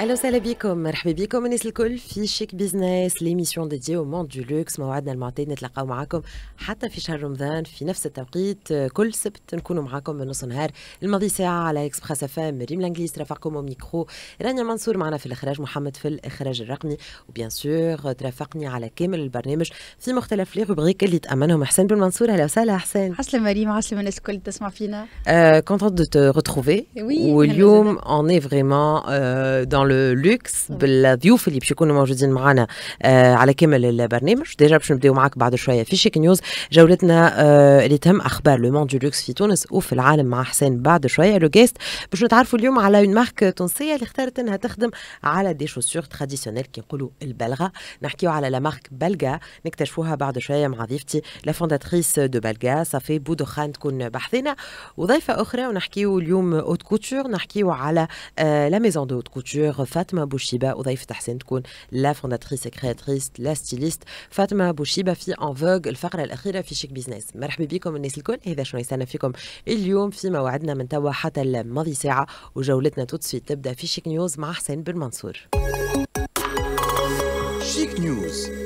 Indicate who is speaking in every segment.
Speaker 1: اهلا وسهلا بكم مرحبا بكم الناس الكل في شيك بيزنس ليميسيون ديدي او موند دو لوكس موعدنا المعتاد نتلاقاو معاكم حتى في شهر رمضان في نفس التوقيت كل سبت نكونوا معاكم من نص نهار الماضي ساعه على اكسبريس اف ام ريم لانجليز ترافقكم ميكرو رانيا منصور معنا في الاخراج محمد في الاخراج الرقمي وبيان سور ترافقني على كامل البرنامج في مختلف لي روبريك اللي تامنهم حسين بن منصور اهلا وسهلا حسين
Speaker 2: عسلامة مريم عسلامة الناس الكل تسمع فينا
Speaker 1: كونتونت دو تو ريتروفي واليوم اون اي فريمون لو لوكس بالضيوف اللي باش يكونوا موجودين معنا آه على كامل البرنامج ديجا باش نبداو معاك بعد شويه في شيك نيوز جولتنا آه اللي تهم اخبار لو موند دو لوكس في تونس وفي العالم مع حسين بعد شويه لو جيست باش نتعرفوا اليوم على اون مارك تونسيه اللي اختارت انها تخدم على دي شوسور تراديسيونيل كي نقولوا البلغه نحكيو على لا مارك بلغا نكتشفوها بعد شويه مع ضيفتي لا فونداتريس دو بلغا صافي بودوخان تكون بحثينا وضيفه اخرى ونحكيو اليوم اوت كوتور نحكيو على لا ميزون دو اوت كوتور غ فاطمه بوشيبه وضيفه حسين تكون لا فونداتريس كرياتريس لا ستيليست فاطمه بوشيبه في ان فوغ الفقره الاخيره في شيك بيزنس مرحبا بكم الناس الكل هذا شنو يستنى فيكم اليوم في موعدنا من توا حتى الماضي ساعه وجولتنا توتسويت تبدا في شيك نيوز مع حسين بن منصور شيك
Speaker 2: نيوز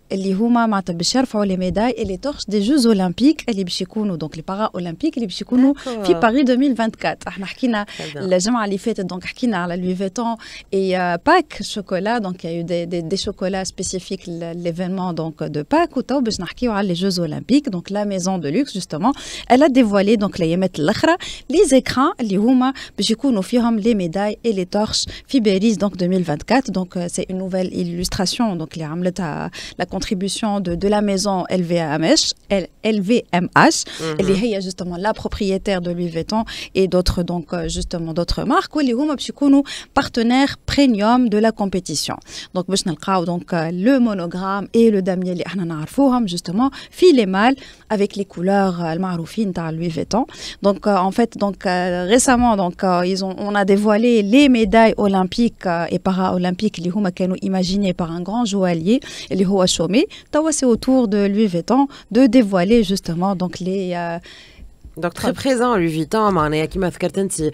Speaker 2: Les médailles et les torches des Jeux Olympiques les donc les Paras olympiques les Paris 2024. Ah la donc la et euh, Pâques chocolat donc il y a eu des chocolats spécifiques l'événement donc de Pâques ou les Jeux Olympiques donc la maison de luxe justement elle a dévoilé les les écrans les médailles et les torches à Paris donc 2024 donc euh, c'est une nouvelle illustration donc les la de, la maison LVMH, LVMH, qui est justement la propriétaire de Louis Vuitton et d'autres donc euh, justement d'autres marques, qui sont partenaires premium de la compétition. Donc, donc euh, le monogramme et le damier qui nous hein, justement, fil les mal avec les couleurs euh, maroufines de Louis Vuitton. Donc, en fait, donc récemment, donc ils ont, on a dévoilé les médailles olympiques et para-olympiques qui imaginées par un grand joaillier, qui est mais C'est autour de lui, Vuitton de dévoiler justement donc les euh,
Speaker 1: donc très présent Louis Vuitton je كيما فكرت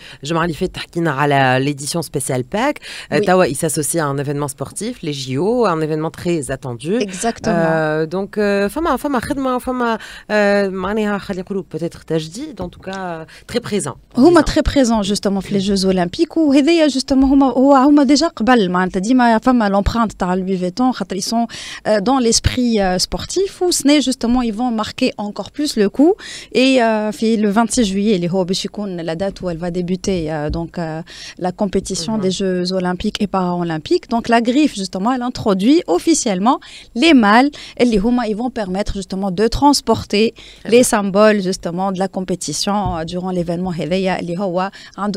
Speaker 1: l'édition spéciale PAC euh, il s'associe à un événement sportif les JO un événement très attendu exactement euh, donc femme, femme, خدمه فما معناها peut-être en tout cas très présent
Speaker 2: Houma très présent justement les jeux olympiques وهذايا justement a justement déjà déjà, قبل معناتها ديما l'empreinte تاع Louis Vuitton ils sont euh, dans l'esprit sportif ou ce n'est justement ils vont marquer encore plus le coup et le 26 juillet, les la date où elle va débuter euh, donc euh, la compétition mhm. des Jeux olympiques et paralympiques. Donc la griffe justement, elle introduit officiellement les mâles et les Houma, ils vont permettre justement de transporter eh les ben. symboles justement de la compétition euh, durant l'événement Hedeya, les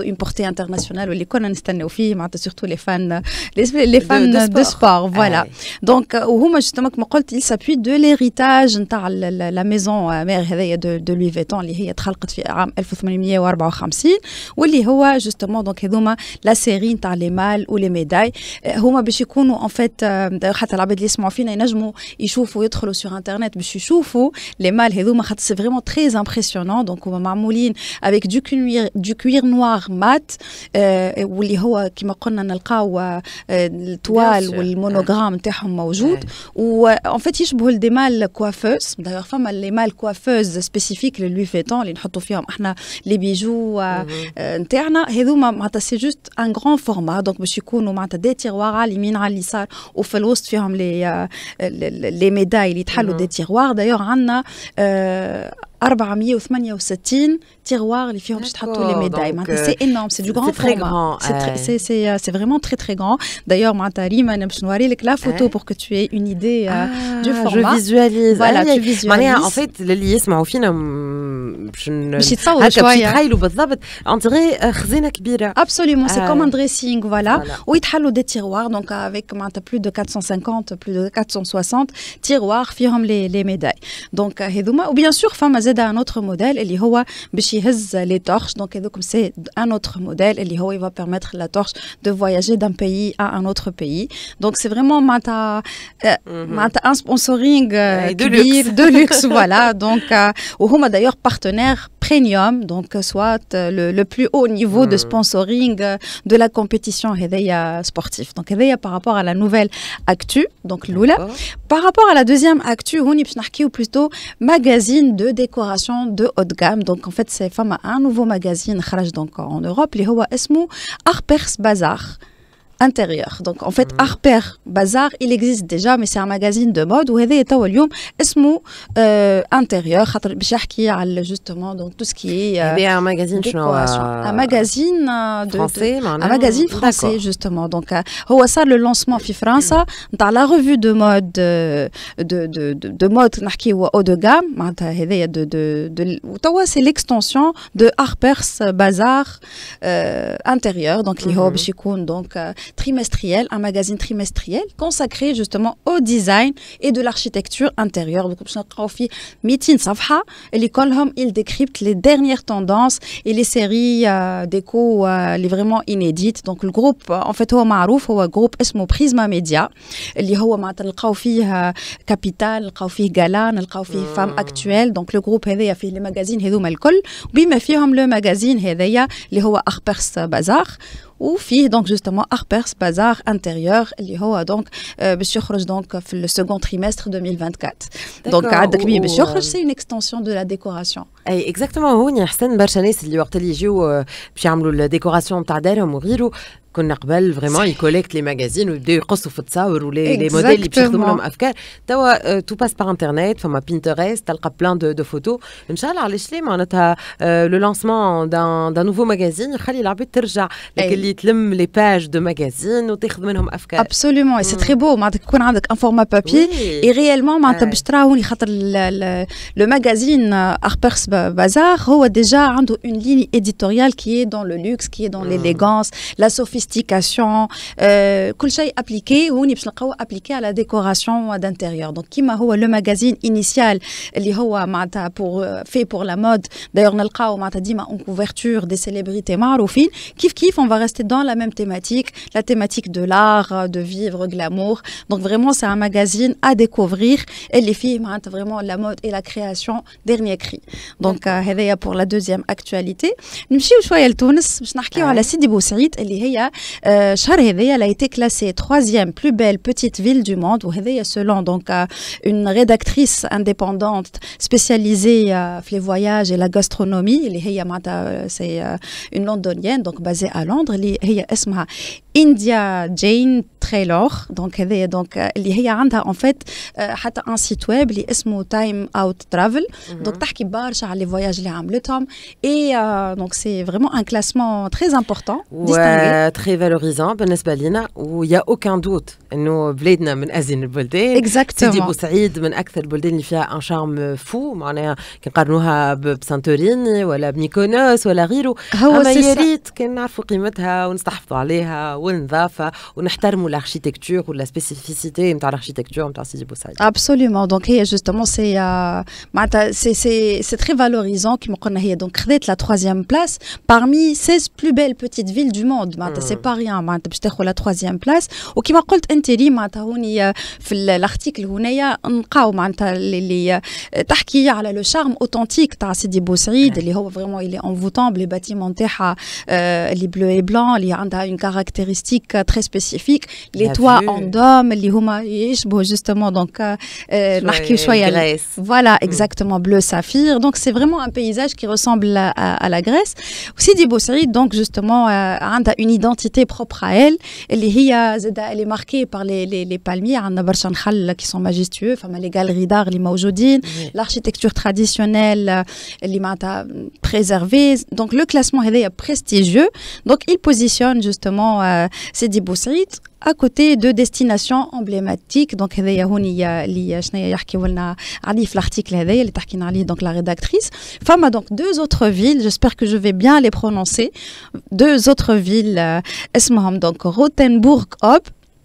Speaker 2: une portée internationale où les hein, surtout les fans les, fans de, sport. Ah voilà. Donc justement comme il s'appuie de l'héritage de la maison mère de, de Louis Vuitton, تخلقت في عام 1854 واللي هو جوستومون دونك هذوما لا سيري نتاع لي مال ولي ميداي هما باش يكونوا ان فيت حتى العباد اللي يسمعوا فينا ينجموا يشوفوا يدخلوا سور انترنت باش يشوفوا لي مال هذوما خاطر سي فريمون تري امبرسيونون دونك هما معمولين افيك دو كوير دو كوير نوار مات واللي هو كما قلنا نلقاو آه، التوال والمونوغرام نتاعهم موجود و اون آه، فيت يشبهوا لي مال كوافوز دايوغ فما لي مال كوافوز سبيسيفيك للوي فيتون اللي نحطوا فيهم احنا لي بيجو آه، آه، نتاعنا هذوما معناتها سي جوست ان غران فورما دونك باش يكونوا معناتها دي تيغوار على اليمين على اليسار وفي الوسط فيهم لي لي ميداي اللي تحلوا دي تيغوار دايوغ عندنا آه، 468 tiroirs les fiers tous les médailles c'est euh, énorme c'est du grand format, euh, c'est vraiment très très grand d'ailleurs je la photo pour que tu aies une idée euh, ah, du format je visualise voilà tu visualises en fait
Speaker 1: le lien au final mm, je ne sais pas c'est
Speaker 2: ah, absolument c'est comme un dressing voilà où il y a des tiroirs donc avec plus de 450 plus de 460 tiroirs qui ont les médailles donc ou bien sûr femme un autre modèle et liiroa les torches donc et c'est un autre modèle et il va permettre la torche de voyager d'un pays à un autre pays donc c'est vraiment un sponsoring euh, de' de luxe voilà donc a euh, d'ailleurs partenaire premium, donc euh, soit euh, le, plus haut niveau de hmm. sponsoring euh, de la compétition Hedaya sportif. Donc Hedaya par rapport à la nouvelle actu, donc Lula. Par rapport à la deuxième actu, ou plutôt magazine de décoration de haut de gamme. Donc en fait, c'est femme un nouveau magazine donc en Europe, les Hoa Esmo Art Bazar intérieur. Donc en fait, hmm. Harper Bazaar, il existe déjà, mais c'est un magazine de mode. Et c'est aujourd'hui اسمه intérieur. باش يحكي على justement donc tout ce qui est eh euh, euh, un magazine euh, un magazine français, un magazine français justement. Donc هو euh, صار le lancement en France. Dans la revue de mode de de de, de mode haut de gamme de de de c'est l'extension de Harper's Bazaar intérieur donc اللي هو باش يكون donc trimestriel, un magazine trimestriel consacré justement au design et de l'architecture intérieure. Donc, Mitin Safha, l'école Home, il décrypte les dernières tendances et les séries euh, déco, euh, vraiment inédites. Donc, le groupe, en fait, au groupe Prisma Media, اللي هو le groupe Capital, Capital فيه groupe فيه Donc, le groupe donc le لي le mais الكل, y فيهم Bazar, ou fille donc justement Harper's bazar intérieur donc euh, Monsieur le second trimestre 2024 donc oui, Monsieur oh, oh. c'est une extension de la décoration اي اكزاكتومون هوني احسن برشا ناس
Speaker 1: اللي وقت اللي يجيو آه، باش يعملوا الديكوراسيون تاع دارهم وغيره كنا قبل فريمون يكوليكت لي ماجازين ويبداو يقصوا في التصاور ولي لي موديل اللي باش يخدموا لهم افكار توا تو باس بار انترنت فما بينترست تلقى بلان دو, دو فوتو ان شاء الله علاش ليه معناتها لو لانسمون دان نوفو ماجازين يخلي العباد ترجع لكن اللي تلم لي باج دو ماجازين وتاخذ منهم افكار
Speaker 2: ابسولومون سي تري بو معناتها يكون عندك ان فورما بابي اي ريالمون معناتها باش تراهوني خاطر لو ماغازين ار Bazar, a déjà une ligne éditoriale qui est dans le luxe, qui est dans hmm. l'élégance, la sophistication, كل euh, شيء appliqué ou appliqué à la décoration d'intérieur. Donc qui est le magazine initial l'ihoa pour euh, fait pour la mode. D'ailleurs on معناتها ديما en couverture des célébrités maroufines. Kif kif on va rester dans la même thématique, la thématique de l'art, de vivre glamour. Donc vraiment c'est un magazine à découvrir et les filles vraiment la mode et la création dernier cri. Donc, c'est euh, pour la deuxième actualité. On à Tunis parler de Sidi Bou Saïd qui a été classée la troisième plus belle petite ville du monde. Selon une rédactrice indépendante spécialisée à les voyages et la gastronomie. C'est une Londonienne basée à Londres. انديا جين تريلور دونك هذايا دونك اللي هي عندها اون فيت حتى ان سيت ويب اللي اسمه تايم اوت ترافل دونك تحكي برشا على لي فواياج اللي عملتهم اي دونك سي فريمون ان كلاسمون تري امبورطون
Speaker 1: تري فالوريزون بالنسبه لينا ويا اوكان دوت انه بلادنا من ازين البلدان اكزاكتومون سيدي بوسعيد من اكثر البلدان اللي فيها ان شارم فو معناها كنقارنوها بسانتوريني ولا بنيكونوس
Speaker 2: ولا غيره هو اما يا ريت
Speaker 1: كان نعرفوا قيمتها ونستحفظوا عليها On va faire, l'architecture ou la spécificité inter architecturale de Ciboussy.
Speaker 2: Absolument. Donc justement, euh, c'est très valorisant qui me donc la troisième place parmi 16 plus belles petites villes du monde. ce c'est mm. pas rien. la troisième place. Ok, a l'article, a le charme authentique de Ciboussy, mm. vraiment il est envoûtant. Les bâtiments, les euh, bleus et blancs, il a une caractéristique euh, très spécifiques les toits en dôme les bon justement donc euh, euh voilà mm. exactement bleu saphir donc c'est vraiment un paysage qui ressemble à, la Grèce aussi dit donc justement euh, a une identité propre à elle elle est marquée par les, les, les palmiers hein, qui sont majestueux enfin les galeries d'art les sont l'architecture traditionnelle les préservée donc le classement est prestigieux donc il positionne justement euh, Sidi Boussaïd à côté de destinations emblématiques donc l'article donc la rédactrice a donc deux autres villes j'espère que je vais bien les prononcer deux autres villes euh, donc Rothenburg Ob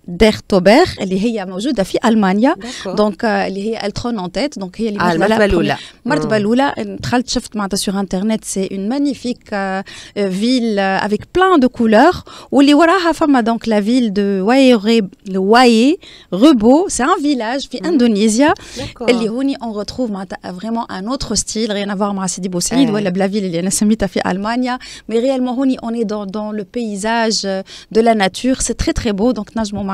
Speaker 2: Dertoberg elle est qui est موجوده Allemagne donc qui euh, est tête donc elle est la première la première sur internet c'est une magnifique euh, euh, ville avec plein de couleurs et qui donc la ville de Waye le Rebo c'est un village puis hmm. Indonésie et هو ni on retrouve vraiment un autre style rien à voir avec eh. la ville il y a la même tafie en Allemagne mais réellement on est dans le paysage de la nature c'est très très beau donc nage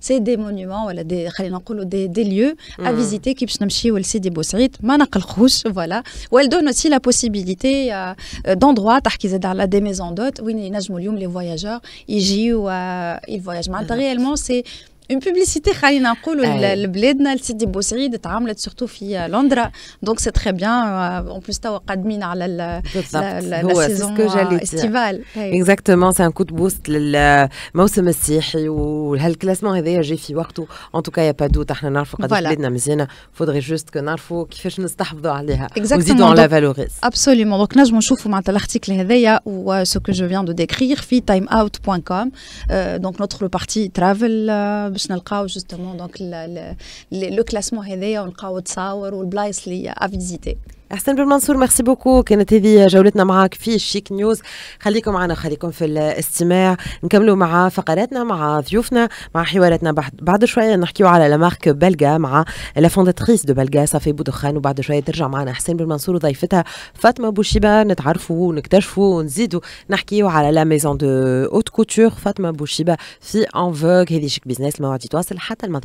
Speaker 2: c'est des monuments voilà des lieux à mm. visiter qui peuvent aussi des les voilà où elle donne aussi la possibilité euh, euh, d'endroits des maisons d'hôtes, où les voyageurs ils euh, ils voyagent réellement c'est اون بوبليسيتي خلينا نقولوا لبلادنا لسيدي بوسعيد تعاملت سورتو في لندرا دونك سي تري بيان اون بليس توا قادمين على لا استيفال اكزاكتومون
Speaker 1: سي ان كوت بوست للموسم السياحي وهالكلاسمون هذايا جاي في وقته ان توكا يا با دوت احنا نعرفوا قد بلادنا مزيانه فودري جوست كو نعرفوا كيفاش نستحفظوا عليها ونزيدوا على فالوريز
Speaker 2: ابسوليومون دونك نجموا نشوفوا معناتها الارتيكل هذايا وسو كو جو فيان دو ديكرير في تايم اوت بوان كوم دونك نوتر بارتي ترافل باش نلقاو جوستومون دونك لو كلاسمون هذايا ونلقاو تصاور والبلايص اللي افيزيتي احسن بن منصور ميرسي
Speaker 1: بوكو كانت هذه جولتنا معك في شيك نيوز خليكم معنا خليكم في الاستماع نكملوا مع فقراتنا مع ضيوفنا مع حواراتنا بعد شويه نحكيو على لامارك بلغا مع لا فونداتريس دو بلغا صافي بودخان وبعد شويه ترجع معنا حسين بن منصور وضيفتها فاطمه بوشيبه نتعرفوا ونكتشفوا ونزيدوا نحكيو على لا ميزون دو اوت كوتور فاطمه بوشيبه في انفوغ هذه شيك بيزنس الموعد يتواصل حتى الماضي